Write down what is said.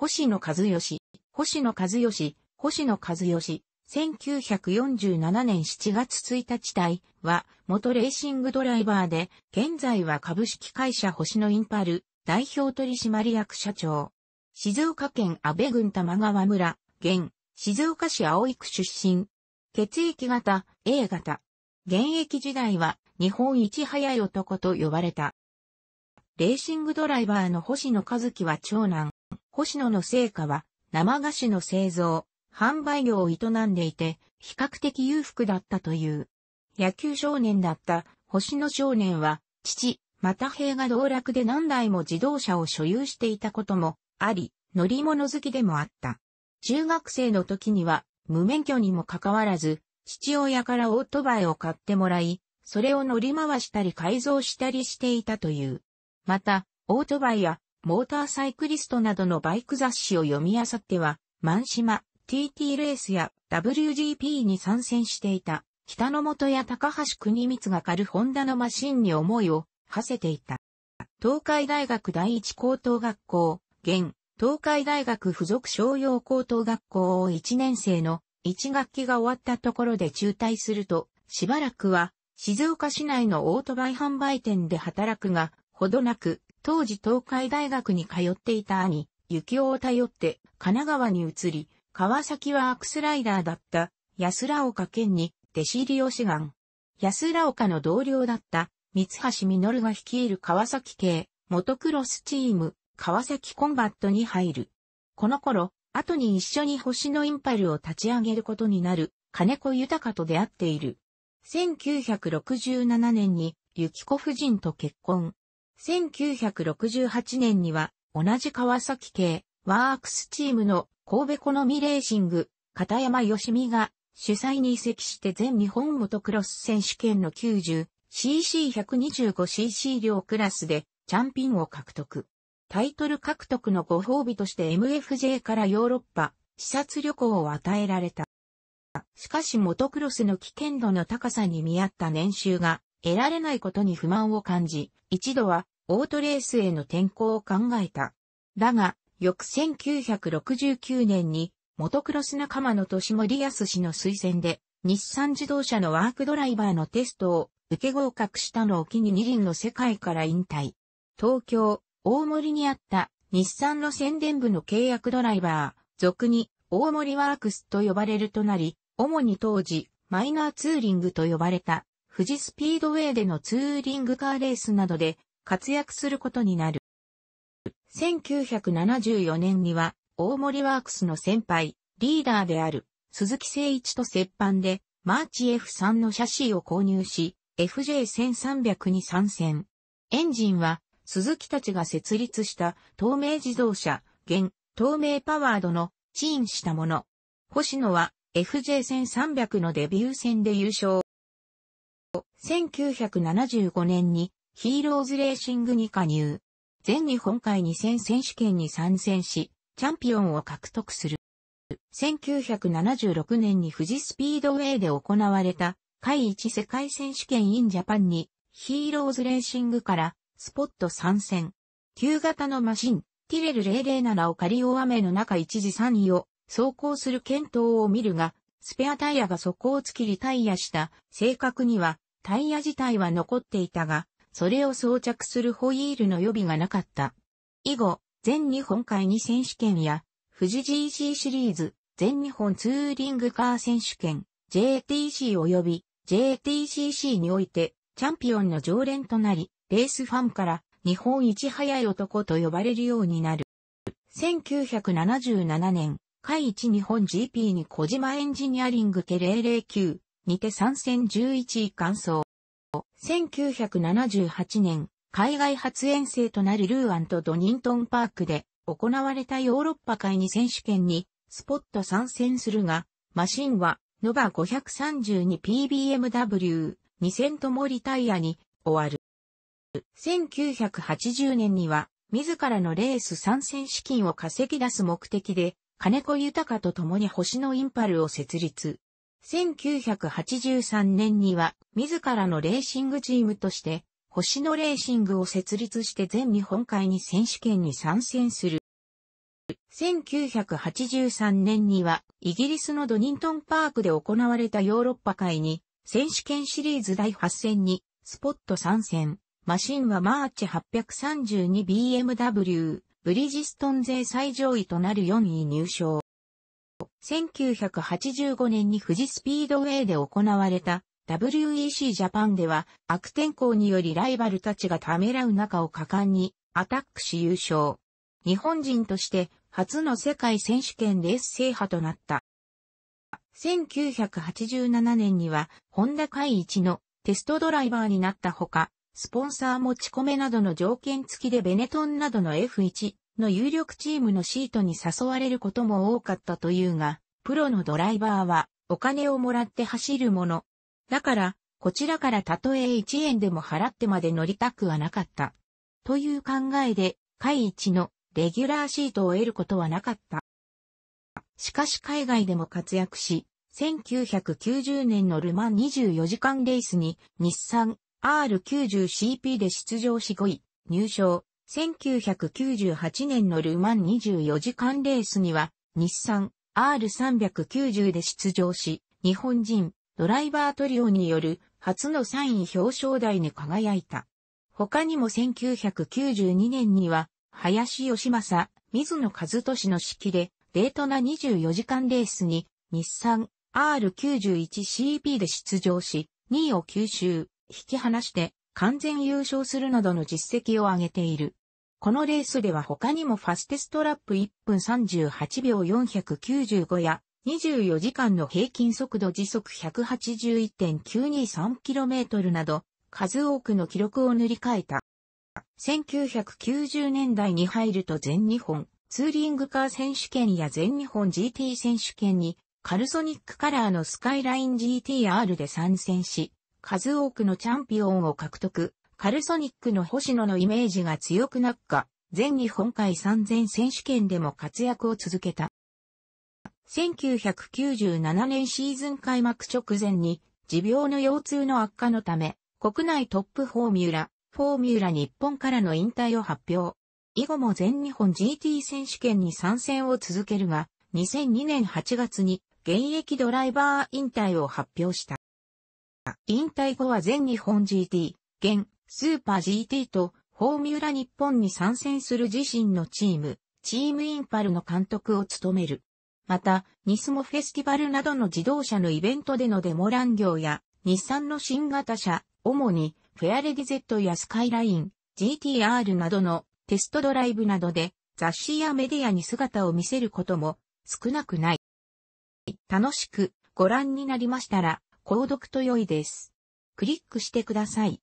星野和義、星野和義、星野和義、1947年7月1日隊は元レーシングドライバーで、現在は株式会社星野インパル代表取締役社長。静岡県安倍郡玉川村、現、静岡市青井区出身。血液型 A 型。現役時代は日本一早い男と呼ばれた。レーシングドライバーの星野和樹は長男。星野の成果は生菓子の製造、販売業を営んでいて、比較的裕福だったという。野球少年だった星野少年は、父、又平が道楽で何台も自動車を所有していたこともあり、乗り物好きでもあった。中学生の時には、無免許にもかかわらず、父親からオートバイを買ってもらい、それを乗り回したり改造したりしていたという。また、オートバイやモーターサイクリストなどのバイク雑誌を読み漁っては、シ島、TT レースや WGP に参戦していた、北野本や高橋国光が狩るホンダのマシンに思いを馳せていた。東海大学第一高等学校、現、東海大学附属商用高等学校を1年生の1学期が終わったところで中退すると、しばらくは静岡市内のオートバイ販売店で働くが、ほどなく当時東海大学に通っていた兄、幸雄を頼って神奈川に移り、川崎はアクスライダーだった安ら岡県に弟子入りを志願。安ら岡の同僚だった三橋実が率いる川崎系モトクロスチーム川崎コンバットに入る。この頃、後に一緒に星のインパルを立ち上げることになる金子豊と出会っている。1967年に幸子夫人と結婚。1968年には同じ川崎系ワークスチームの神戸コノミレーシング片山義美が主催に移籍して全日本モトクロス選手権の 90cc125cc 両クラスでチャンピオンを獲得。タイトル獲得のご褒美として MFJ からヨーロッパ視察旅行を与えられた。しかしモトクロスの危険度の高さに見合った年収が得られないことに不満を感じ、一度はオートレースへの転向を考えた。だが、翌1969年に、モトクロス仲間の市森康氏の推薦で、日産自動車のワークドライバーのテストを受け合格したのを機に二輪の世界から引退。東京、大森にあった日産の宣伝部の契約ドライバー、俗に大森ワークスと呼ばれるとなり、主に当時、マイナーツーリングと呼ばれた富士スピードウェイでのツーリングカーレースなどで活躍することになる。1974年には、大森ワークスの先輩、リーダーである、鈴木誠一と折半で、マーチ F3 のシャシーを購入し、FJ1300 に参戦。エンジンは、鈴木たちが設立した透明自動車、現、透明パワードの、チーンしたもの。星野は、FJ1300 のデビュー戦で優勝。1975年にヒーローズレーシングに加入。全日本海2000選手権に参戦し、チャンピオンを獲得する。1976年に富士スピードウェイで行われた、海一世界選手権インジャパンに、ヒーローズレーシングから、スポット参戦。旧型のマシン、ティレル007を借り大雨の中一時3位を走行する検討を見るが、スペアタイヤが底をつきリタイアした、正確にはタイヤ自体は残っていたが、それを装着するホイールの予備がなかった。以後、全日本海2選手権や、富士 GC シリーズ、全日本ツーリングカー選手権、JTC 及び JTCC において、チャンピオンの常連となり、レースファンから日本一早い男と呼ばれるようになる。1977年、回1日本 GP に小島エンジニアリング家009にて参戦11位完走。1978年、海外初遠征となるルーアンとドニントンパークで行われたヨーロッパ会に選手権にスポット参戦するが、マシンはノバ 532PBMW2000 ともリタイアに終わる。1980年には自らのレース参戦資金を稼ぎ出す目的で金子豊と共に星のインパルを設立。1983年には、自らのレーシングチームとして、星のレーシングを設立して全日本海に選手権に参戦する。1983年には、イギリスのドニントンパークで行われたヨーロッパ会に、選手権シリーズ第8戦に、スポット参戦。マシンはマーチ 832BMW ブリヂストン勢最上位となる4位入賞。1985年に富士スピードウェイで行われた WEC ジャパンでは悪天候によりライバルたちがためらう中を果敢にアタックし優勝。日本人として初の世界選手権レース制覇となった。1987年にはホンダ会一のテストドライバーになったほか、スポンサー持ち込めなどの条件付きでベネトンなどの F1 の有力チームのシートに誘われることも多かったというが、プロのドライバーはお金をもらって走るもの。だから、こちらからたとえ1円でも払ってまで乗りたくはなかった。という考えで、海一のレギュラーシートを得ることはなかった。しかし海外でも活躍し、1990年のルマン24時間レースに日産、R90CP で出場し5位、入賞。1998年のルマン24時間レースには、日産 R390 で出場し、日本人ドライバートリオによる初の3位表彰台に輝いた。他にも1992年には、林義正、水野和俊の式で、デートな24時間レースに、日産 R91CP で出場し、2位を吸収。引き離して完全優勝するなどの実績を上げている。このレースでは他にもファステストラップ1分38秒495や24時間の平均速度時速 181.923km など数多くの記録を塗り替えた。1990年代に入ると全日本ツーリングカー選手権や全日本 GT 選手権にカルソニックカラーのスカイライン GTR で参戦し、数多くのチャンピオンを獲得、カルソニックの星野のイメージが強くなっか、全日本海3000選手権でも活躍を続けた。1997年シーズン開幕直前に、持病の腰痛の悪化のため、国内トップフォーミュラ、フォーミュラ日本からの引退を発表。以後も全日本 GT 選手権に参戦を続けるが、2002年8月に現役ドライバー引退を発表した。引退後は全日本 GT、現、スーパー GT と、フォーミュラ日本に参戦する自身のチーム、チームインパルの監督を務める。また、ニスモフェスティバルなどの自動車のイベントでのデモ乱業や、日産の新型車、主に、フェアレディ Z やスカイライン、GTR などのテストドライブなどで雑誌やメディアに姿を見せることも少なくない。楽しくご覧になりましたら、購読と良いです。クリックしてください。